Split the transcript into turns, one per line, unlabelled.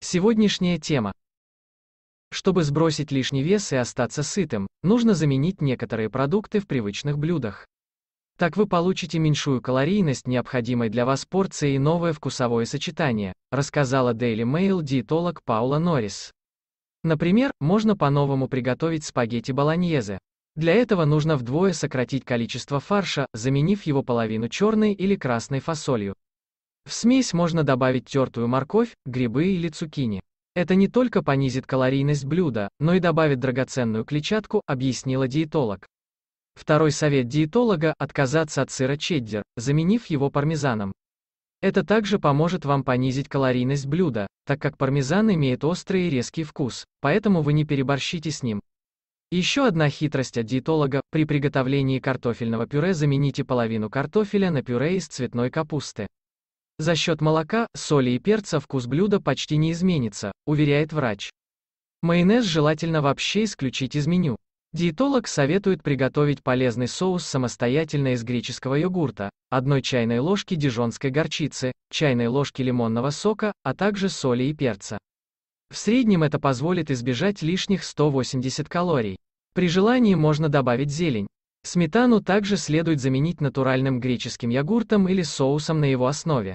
Сегодняшняя тема. Чтобы сбросить лишний вес и остаться сытым, нужно заменить некоторые продукты в привычных блюдах. Так вы получите меньшую калорийность необходимой для вас порции и новое вкусовое сочетание, рассказала Daily Mail диетолог Паула Норрис. Например, можно по-новому приготовить спагетти болоньезе. Для этого нужно вдвое сократить количество фарша, заменив его половину черной или красной фасолью. В смесь можно добавить тертую морковь, грибы или цукини. Это не только понизит калорийность блюда, но и добавит драгоценную клетчатку, объяснила диетолог. Второй совет диетолога – отказаться от сыра чеддер, заменив его пармезаном. Это также поможет вам понизить калорийность блюда, так как пармезан имеет острый и резкий вкус, поэтому вы не переборщите с ним. Еще одна хитрость от диетолога – при приготовлении картофельного пюре замените половину картофеля на пюре из цветной капусты. За счет молока, соли и перца вкус блюда почти не изменится, уверяет врач. Майонез желательно вообще исключить из меню. Диетолог советует приготовить полезный соус самостоятельно из греческого йогурта, одной чайной ложки дижонской горчицы, чайной ложки лимонного сока, а также соли и перца. В среднем это позволит избежать лишних 180 калорий. При желании можно добавить зелень. Сметану также следует заменить натуральным греческим йогуртом или соусом на его основе.